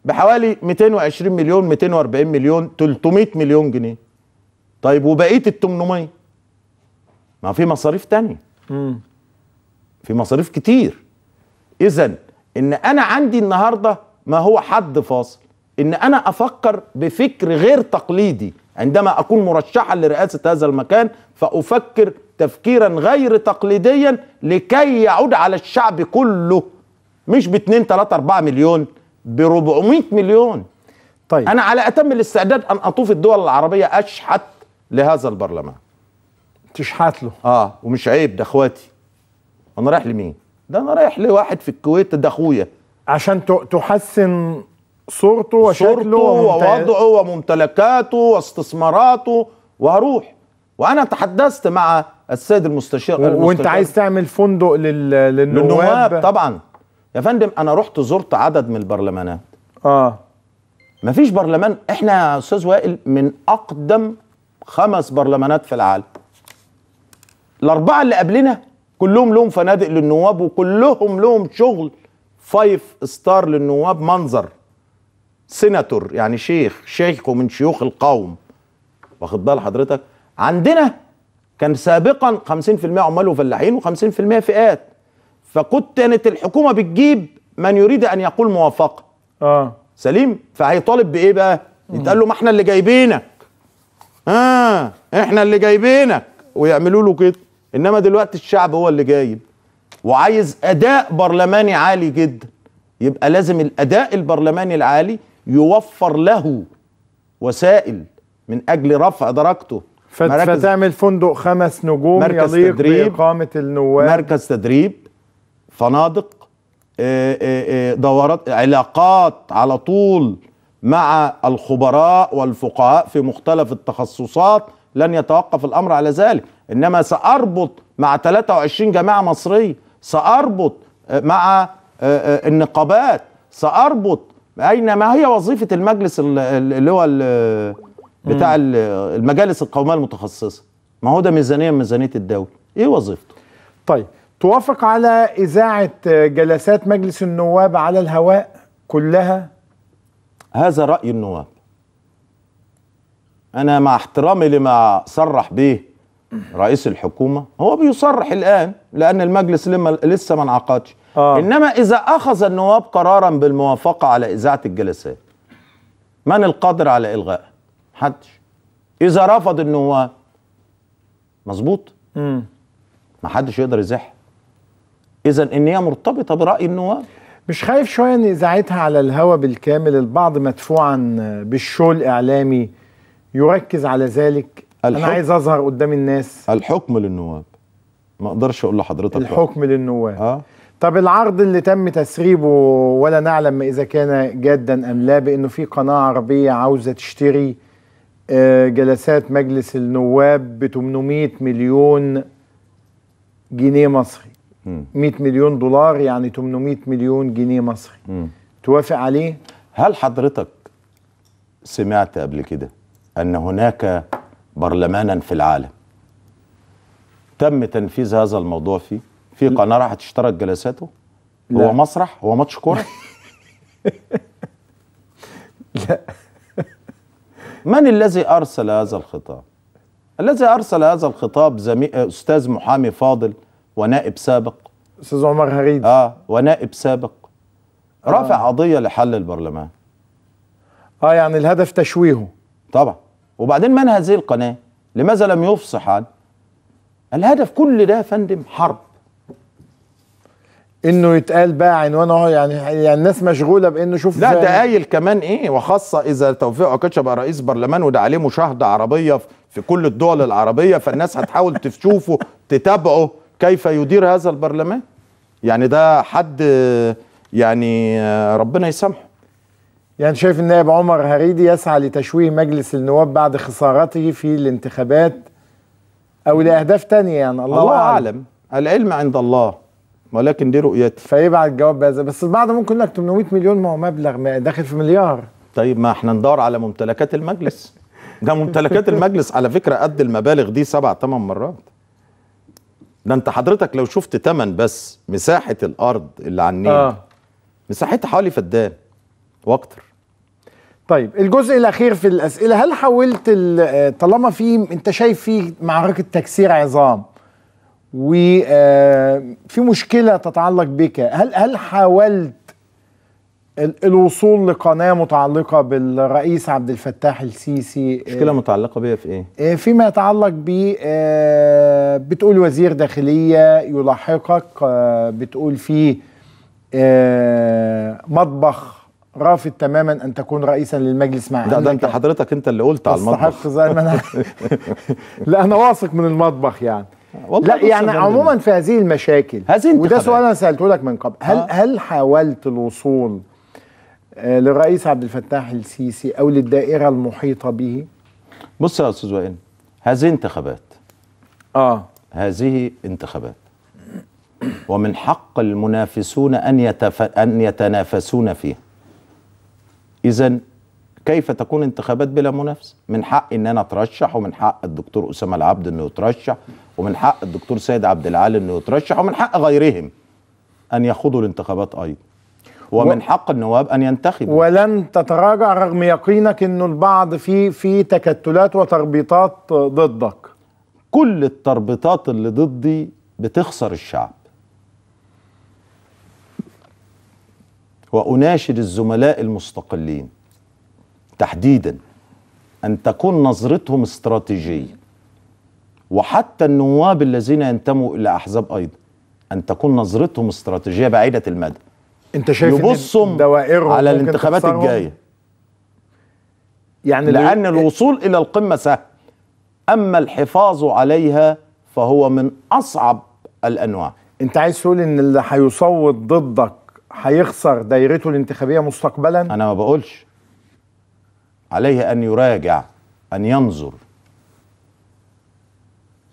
بحوالي 220 مليون 240 مليون 300 مليون جنيه طيب وبقيه ال 800 ما في مصاريف تانية امم في مصاريف كتير اذا ان انا عندي النهارده ما هو حد فاصل ان انا افكر بفكر غير تقليدي عندما أكون مرشحا لرئاسة هذا المكان فأفكر تفكيرا غير تقليديا لكي يعود على الشعب كله مش ب 2 3 4 مليون ب 400 مليون طيب أنا على أتم الاستعداد أن أطوف الدول العربية أشحت لهذا البرلمان تشحت له اه ومش عيب ده اخواتي انا رايح لمين ده انا رايح لواحد في الكويت ده اخويا عشان تحسن صورته وشكله صورته ووضعه وممتلكاته واستثماراته وهروح وانا تحدثت مع السيد المستشار, المستشار وانت عايز تعمل فندق لل... للنواب للنواب طبعا يا فندم انا رحت زرت عدد من البرلمانات اه مفيش برلمان احنا يا استاذ وائل من اقدم خمس برلمانات في العالم الاربعه اللي قبلنا كلهم لهم فنادق للنواب وكلهم لهم شغل فايف ستار للنواب منظر سيناتور يعني شيخ شيخ من شيوخ القوم واخد بال حضرتك عندنا كان سابقا 50% عمال وفلاحين و50% فئات فكنت كانت الحكومه بتجيب من يريد ان يقول موافقه اه سليم فهيطالب بايه بقى يتقال له ما احنا اللي جايبينك اه احنا اللي جايبينك ويعملوا له كده انما دلوقتي الشعب هو اللي جايب وعايز اداء برلماني عالي جدا يبقى لازم الاداء البرلماني العالي يوفر له وسائل من اجل رفع درجته فتعمل فندق خمس نجوم مركز يليق تدريب بإقامة النواب مركز تدريب فنادق آه، آه، آه، دورات علاقات على طول مع الخبراء والفقهاء في مختلف التخصصات لن يتوقف الأمر على ذلك إنما سأربط مع 23 جامعة مصرية سأربط مع النقابات سأربط اين ما هي وظيفه المجلس اللي هو بتاع المجالس القوميه المتخصصه ما هو ده ميزانيه من ميزانيه الدوله ايه وظيفته طيب توافق على اذاعه جلسات مجلس النواب على الهواء كلها هذا راي النواب انا مع احترامي لما صرح به رئيس الحكومة هو بيصرح الآن لأن المجلس لسه ما انعقدش آه. إنما إذا أخذ النواب قرارا بالموافقة على إذاعة الجلسات من القادر على الغاء محدش إذا رفض النواب مظبوط؟ ما حدش يقدر يزح إذا إن هي مرتبطة برأي النواب مش خايف شوية إن إذاعتها على الهوى بالكامل البعض مدفوعا بالشو الإعلامي يركز على ذلك الحكم انا عايز اظهر قدام الناس الحكم للنواب ما اقدرش اقول لحضرتك الحكم بقى. للنواب اه طب العرض اللي تم تسريبه ولا نعلم اذا كان جادا ام لا بانه في قناه عربيه عاوزه تشتري آه، جلسات مجلس النواب ب 800 مليون جنيه مصري 100 مليون دولار يعني 800 مليون جنيه مصري م. توافق عليه؟ هل حضرتك سمعت قبل كده ان هناك برلمانا في العالم تم تنفيذ هذا الموضوع فيه في قناه راحت اشترت جلساته لا. هو مسرح هو ماتش كوره لا من الذي ارسل هذا الخطاب الذي ارسل هذا الخطاب زمي... استاذ محامي فاضل ونائب سابق استاذ عمر هريد اه ونائب سابق رافع آه. قضيه لحل البرلمان اه يعني الهدف تشويهه طبعا وبعدين من هذه القناة لماذا لم يفصح عن الهدف كل ده يا فندم حرب انه يتقال بقى عنوانه اهو يعني يعني الناس مشغوله بانه شوف لا ده قايل كمان ايه وخاصه اذا توفيق عكاشة بقى رئيس برلمان وده عليه مشاهده عربيه في كل الدول العربيه فالناس هتحاول تشوفه تتابعه كيف يدير هذا البرلمان يعني ده حد يعني ربنا يسامحه يعني شايف النائب عمر هريدي يسعى لتشويه مجلس النواب بعد خسارته في الانتخابات او لاهداف تانية يعني الله, الله اعلم, أعلم. العلم عند الله ولكن دي رؤيتي فيبعت جواب بهذا بس البعض ممكن لك 800 مليون ما هو مبلغ داخل في مليار طيب ما احنا ندور على ممتلكات المجلس ده ممتلكات المجلس على فكره قد المبالغ دي سبع ثمان مرات ده انت حضرتك لو شفت تمن بس مساحه الارض اللي على النيل آه. مساحتها حوالي فدان واكتر طيب الجزء الاخير في الاسئله هل حاولت آه، طالما في انت شايف في معركه تكسير عظام وفي آه، مشكله تتعلق بك هل هل حاولت الوصول لقناه متعلقه بالرئيس عبد الفتاح السيسي مشكله متعلقه بيها في ايه آه، فيما يتعلق ب بتقول وزير داخليه يلاحقك بتقول في مطبخ رافض تماما ان تكون رئيسا للمجلس مع ده ده انت حضرتك انت اللي قلت على المطبخ زي ما انا لا انا واثق من المطبخ يعني لا يعني عموما في هذه المشاكل وده سؤال انا سالته لك من قبل هل آه. هل حاولت الوصول آه، للرئيس عبد الفتاح السيسي او للدائره المحيطه به؟ بص يا استاذ وائل هذه انتخابات اه هذه انتخابات ومن حق المنافسون ان يتف... ان يتنافسون فيها اذا كيف تكون انتخابات بلا منافسه من حق ان انا اترشح ومن حق الدكتور اسامه العبد انه يترشح ومن حق الدكتور سيد عبد العال انه يترشح ومن حق غيرهم ان يخوضوا الانتخابات ايضا ومن حق النواب ان ينتخبوا ولن تتراجع رغم يقينك انه البعض في في تكتلات وتربيطات ضدك كل التربيطات اللي ضدي بتخسر الشعب وأناشد الزملاء المستقلين تحديدا أن تكون نظرتهم استراتيجية وحتى النواب الذين ينتموا إلى أحزاب أيضا أن تكون نظرتهم استراتيجية بعيدة المدى أنت شايف إن دوائرهم على الانتخابات الجايه يعني لأن الوصول إلى القمة سهل أما الحفاظ عليها فهو من أصعب الأنواع أنت عايز تقول إن اللي هيصوت ضدك هيخسر دايرته الانتخابيه مستقبلا انا ما بقولش عليه ان يراجع ان ينظر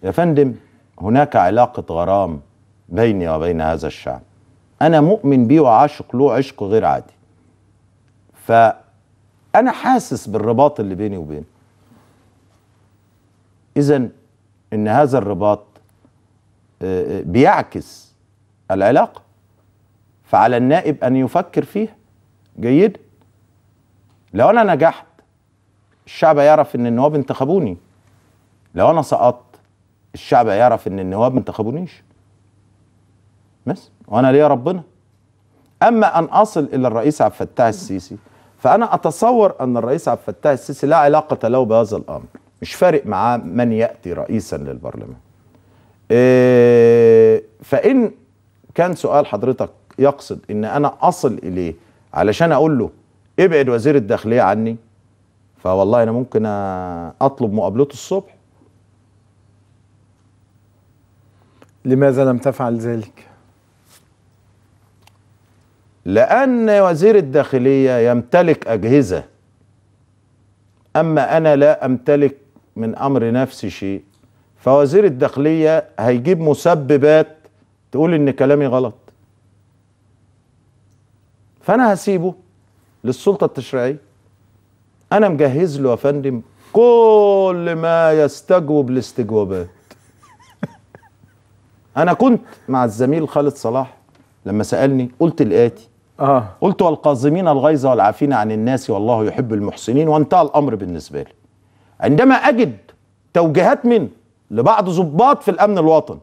يا فندم هناك علاقه غرام بيني وبين هذا الشعب انا مؤمن بيه وعاشق له عشق غير عادي فانا حاسس بالرباط اللي بيني وبينه اذا ان هذا الرباط آه، آه، بيعكس العلاقه فعلى النائب أن يفكر فيها جيد لو أنا نجحت الشعب يعرف أن النواب انتخبوني لو أنا سقطت الشعب يعرف أن النواب ما انتخبونيش بس وأنا ليا ربنا أما أن أصل إلى الرئيس عبد الفتاح السيسي فأنا أتصور أن الرئيس عبد الفتاح السيسي لا علاقة له بهذا الأمر مش فارق معاه من يأتي رئيسا للبرلمان إيه فإن كان سؤال حضرتك يقصد ان انا اصل اليه علشان اقول له ابعد وزير الداخليه عني فوالله انا ممكن اطلب مقابلته الصبح لماذا لم تفعل ذلك لان وزير الداخليه يمتلك اجهزه اما انا لا امتلك من امر نفسي شيء فوزير الداخليه هيجيب مسببات تقول ان كلامي غلط فانا هسيبه للسلطه التشريعيه انا مجهز له يا فندم كل ما يستجوب الاستجوابات انا كنت مع الزميل خالد صلاح لما سالني قلت الاتي اه قلت والقازمين الغيظ والعافين عن الناس والله يحب المحسنين وانتهى الامر بالنسبه لي عندما اجد توجيهات من لبعض ضباط في الامن الوطني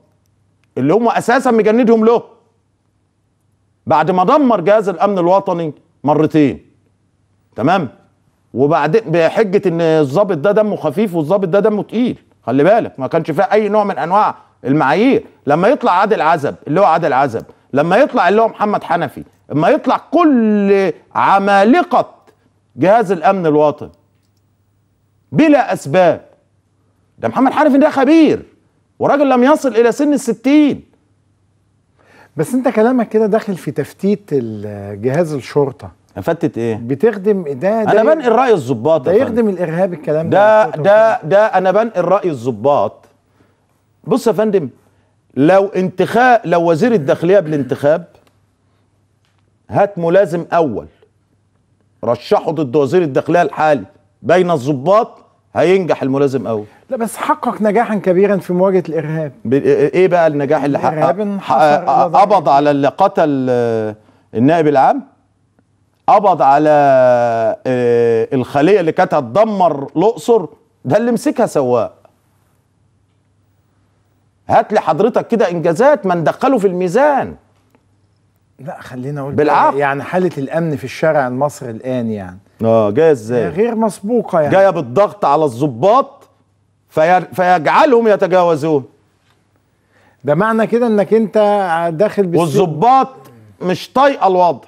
اللي هم اساسا مجندهم له بعد ما دمر جهاز الامن الوطني مرتين تمام وبعدين بحجه ان الظابط ده دمه خفيف والظابط ده دمه تقيل خلي بالك ما كانش فيها اي نوع من انواع المعايير لما يطلع عادل عزب اللي هو عادل عزب لما يطلع اللي هو محمد حنفي اما يطلع كل عمالقه جهاز الامن الوطني بلا اسباب ده محمد حنفي ده خبير وراجل لم يصل الى سن الستين بس انت كلامك كده داخل في تفتيت جهاز الشرطه افتت ايه بتخدم إيه؟ ده, ده انا بنقل راي الظباط ده يخدم الارهاب الكلام ده ده ده, ده انا بنقل راي الظباط بص يا فندم لو انتخاب لو وزير الداخليه بالانتخاب هات ملازم اول رشحه ضد وزير الداخليه الحالي بين الظباط هينجح الملازم قوي لا بس حقق نجاحا كبيرا في مواجهه الارهاب إيه،, ايه بقى النجاح اللي حقق الارهاب آه، قبض على اللي قتل آه، النائب العام قبض على آه، الخليه اللي كانت هتدمر الاقصر ده اللي مسكها سواق هات لي حضرتك كده انجازات ما ندخله في الميزان لا خلينا اقول بالعقل يعني حاله الامن في الشارع المصري الان يعني اه جايه ازاي غير مسبوقه يعني جايه بالضغط على الضباط في... فيجعلهم يتجاوزون ده معنى كده انك انت داخل بالسجن والظباط مش طايقه الوضع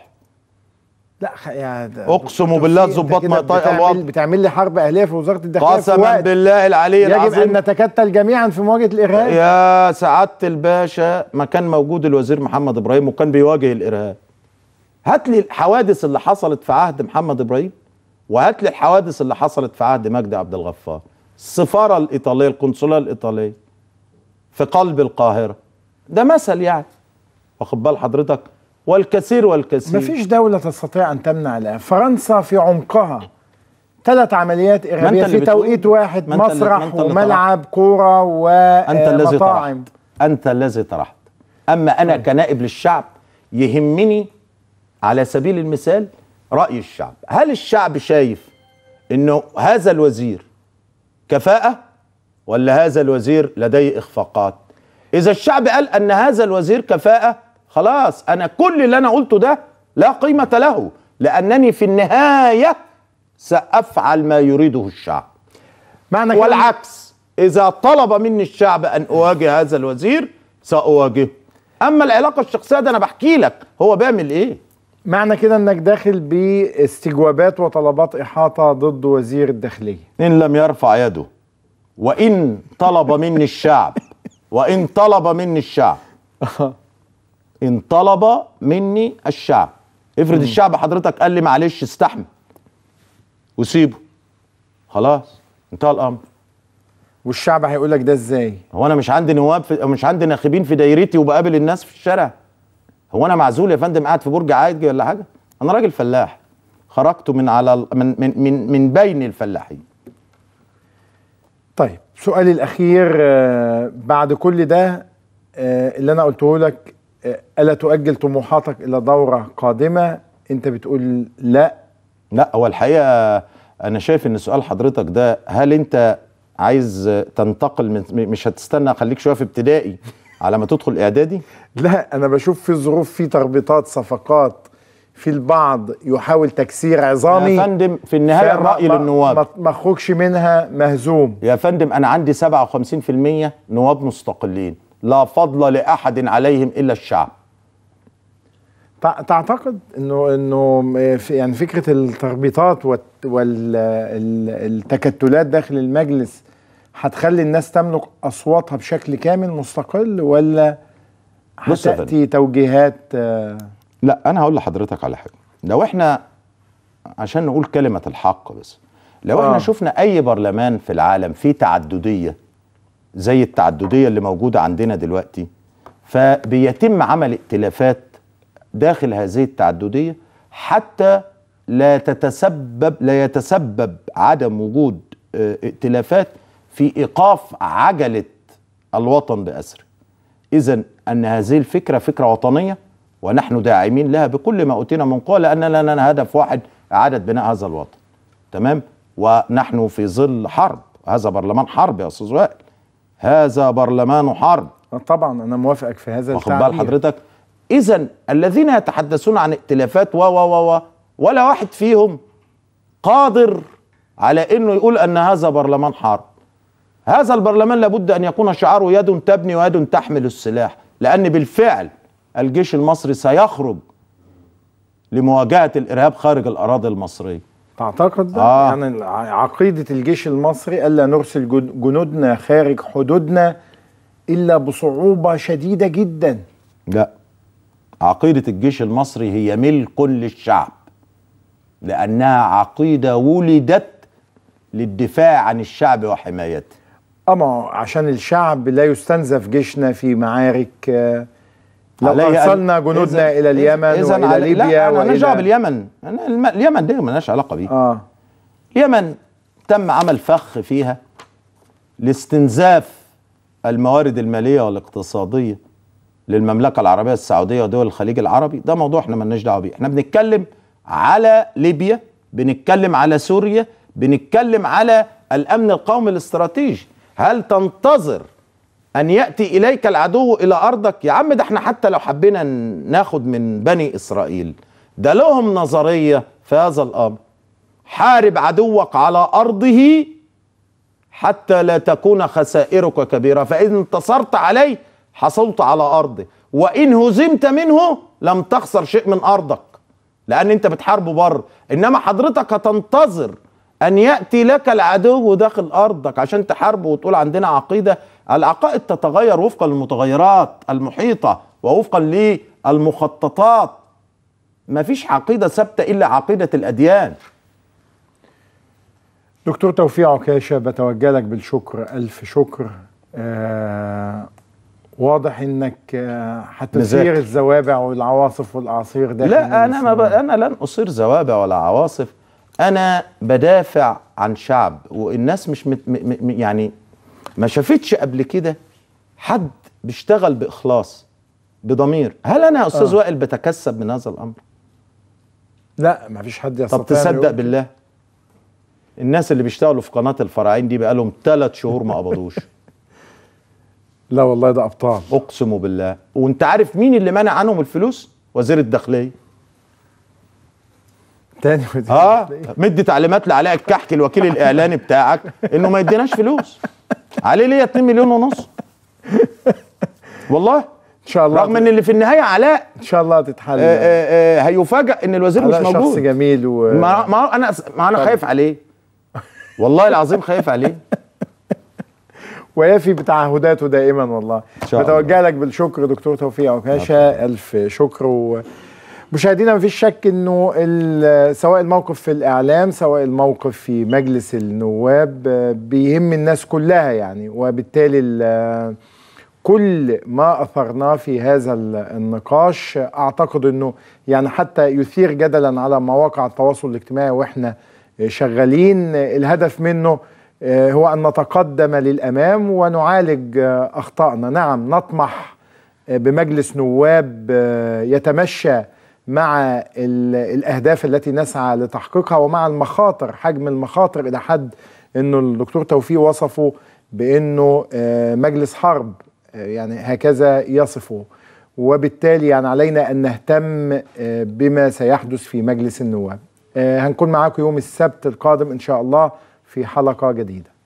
لا يا اقسم بالله الظباط ما طايقه الوضع بتعمل لي حرب اهليه في وزاره الداخليه قسما بالله العلي العظيم يجب ان نتكتل جميعا في مواجهه الارهاب يا سعاده الباشا ما كان موجود الوزير محمد ابراهيم وكان بيواجه الارهاب هات لي الحوادث اللي حصلت في عهد محمد ابراهيم وهات لي الحوادث اللي حصلت في عهد مجدي عبد الغفار السفاره الايطاليه القنصليه الايطاليه في قلب القاهره ده مثل يعني واخد بال حضرتك والكثير والكثير مفيش دولة تستطيع أن تمنع الآن فرنسا في عمقها ثلاث عمليات إرهابية في توقيت واحد مسرح وملعب كورة ومطاعم أنت الذي طرحت أما أنا طيب. كنائب للشعب يهمني على سبيل المثال رأي الشعب هل الشعب شايف أنه هذا الوزير كفاءة ولا هذا الوزير لديه إخفاقات إذا الشعب قال أن هذا الوزير كفاءة خلاص أنا كل اللي أنا قلته ده لا قيمة له لأنني في النهاية سأفعل ما يريده الشعب معنى والعكس إذا طلب مني الشعب أن أواجه هذا الوزير سأواجهه أما العلاقة الشخصية ده أنا بحكي لك هو بيعمل إيه معنى كده انك داخل باستجوابات وطلبات احاطه ضد وزير الداخليه ان لم يرفع يده وان طلب مني الشعب وان طلب مني الشعب ان طلب مني الشعب افرض الشعب حضرتك قال لي معلش استحمل وسيبه خلاص انتهى الامر والشعب هيقول لك ده ازاي هو انا مش عندي نواب في... مش عندي ناخبين في دايرتي وبقابل الناس في الشارع هو انا معزول يا فندم قاعد في برج عادي ولا حاجه انا راجل فلاح خرجت من على من من من, من بين الفلاحين طيب سؤالي الاخير آه، بعد كل ده آه، اللي انا قلته لك آه، الا تؤجل طموحاتك الى دوره قادمه انت بتقول لا لا هو الحقيقه انا شايف ان سؤال حضرتك ده هل انت عايز تنتقل من مش هتستنى خليك شويه في ابتدائي على ما تدخل اعدادي لا انا بشوف في ظروف في تربيطات صفقات في البعض يحاول تكسير عظامي يا فندم في النهايه الراي للنواب ما اخرجش منها مهزوم يا فندم انا عندي 57% نواب مستقلين لا فضل لاحد عليهم الا الشعب تعتقد انه انه يعني فكره التربيطات والتكتلات داخل المجلس هتخلي الناس تملك اصواتها بشكل كامل مستقل ولا هتاتي توجيهات آه، لا انا هقول لحضرتك على حاجه لو احنا عشان نقول كلمه الحق بس لو آه. احنا شفنا اي برلمان في العالم فيه تعدديه زي التعدديه اللي موجوده عندنا دلوقتي فبيتم عمل ائتلافات داخل هذه التعدديه حتى لا تتسبب لا يتسبب عدم وجود آه، ائتلافات في ايقاف عجله الوطن باسره. اذا ان هذه الفكره فكره وطنيه ونحن داعمين لها بكل ما اوتينا من قوه لان لنا هدف واحد اعاده بناء هذا الوطن. تمام؟ ونحن في ظل حرب، هذا برلمان حرب يا استاذ وائل. هذا برلمان حرب. طبعا انا موافقك في هذا التعبير. واخد بال حضرتك؟ اذا الذين يتحدثون عن ائتلافات و و و ولا واحد فيهم قادر على انه يقول ان هذا برلمان حرب هذا البرلمان لابد أن يكون شعاره يد تبني ويد تحمل السلاح لأن بالفعل الجيش المصري سيخرج لمواجهة الإرهاب خارج الأراضي المصرية تعتقد ده آه. يعني عقيدة الجيش المصري ألا نرسل جنودنا خارج حدودنا إلا بصعوبة شديدة جدا لا عقيدة الجيش المصري هي ملك للشعب لأنها عقيدة ولدت للدفاع عن الشعب وحمايته اما آه، عشان الشعب لا يستنزف جيشنا في معارك آه، لو ارسلنا جنودنا الى اليمن إذن والى على ليبيا لا انا والى جواب اليمن أنا اليمن دي ما مالناش علاقه بيه اه اليمن تم عمل فخ فيها لاستنزاف الموارد الماليه والاقتصاديه للمملكه العربيه السعوديه ودول الخليج العربي ده موضوع احنا ما لناش دعوه بيه احنا بنتكلم على ليبيا بنتكلم على سوريا بنتكلم على الامن القومي الاستراتيجي هل تنتظر أن يأتي إليك العدو إلى أرضك يا عم ده احنا حتى لو حبينا ناخد من بني إسرائيل ده لهم نظرية في هذا الأمر حارب عدوك على أرضه حتى لا تكون خسائرك كبيرة فإن انتصرت عليه حصلت على أرضه وإن هزمت منه لم تخسر شيء من أرضك لأن أنت بتحاربه بره إنما حضرتك هتنتظر أن يأتي لك العدو داخل أرضك عشان تحاربه وتقول عندنا عقيدة العقائد تتغير وفقا للمتغيرات المحيطة ووفقا للمخططات ما فيش عقيدة ثابتة إلا عقيدة الأديان دكتور توفيق عكاشة بتوجه لك بالشكر ألف شكر آه واضح انك هتثير آه، الزوابع والعواصف والاعاصير ده لا انا ما ب... انا لن اصير زوابع ولا عواصف انا بدافع عن شعب والناس مش مت م م يعني ما شافتش قبل كده حد بيشتغل باخلاص بضمير هل انا يا استاذ آه. وائل بتكسب من هذا الامر لا ما فيش حد يستطيع طب تصدق يقول. بالله الناس اللي بيشتغلوا في قناه الفراعين دي بقالهم ثلاث شهور ما قبضوش لا والله ده ابطال اقسم بالله وانت عارف مين اللي منع عنهم الفلوس وزير الداخليه تاني وزير اه مدي تعليمات لعلاء الكحك الوكيل الاعلاني بتاعك انه ما يديناش فلوس عليه ليا 2 مليون ونص والله ان شاء الله رغم ان اللي في النهايه علاء ان شاء الله تتحل آه، آه، آه، هيفاجئ ان الوزير مش موجود شخص جميل و ما, ما انا ما انا خايف عليه والله العظيم خايف عليه ويفي بتعهداته دائما والله بتوجه لك بالشكر دكتور توفيق عكاشه نعم. الف شكر و مشاهدينا مفيش شك انه سواء الموقف في الاعلام سواء الموقف في مجلس النواب بيهم الناس كلها يعني وبالتالي كل ما اثرناه في هذا النقاش اعتقد انه يعني حتى يثير جدلا على مواقع التواصل الاجتماعي واحنا شغالين الهدف منه آه، هو ان نتقدم للامام ونعالج آه، اخطائنا نعم نطمح آه، بمجلس نواب يتمشى مع الاهداف التي نسعى لتحقيقها ومع المخاطر حجم المخاطر الى حد انه الدكتور توفيق وصفه بانه آه، مجلس حرب آه، يعني هكذا يصفه وبالتالي يعني علينا ان نهتم آه، بما سيحدث في مجلس النواب هنكون معاكم يوم السبت القادم ان شاء الله في حلقه جديده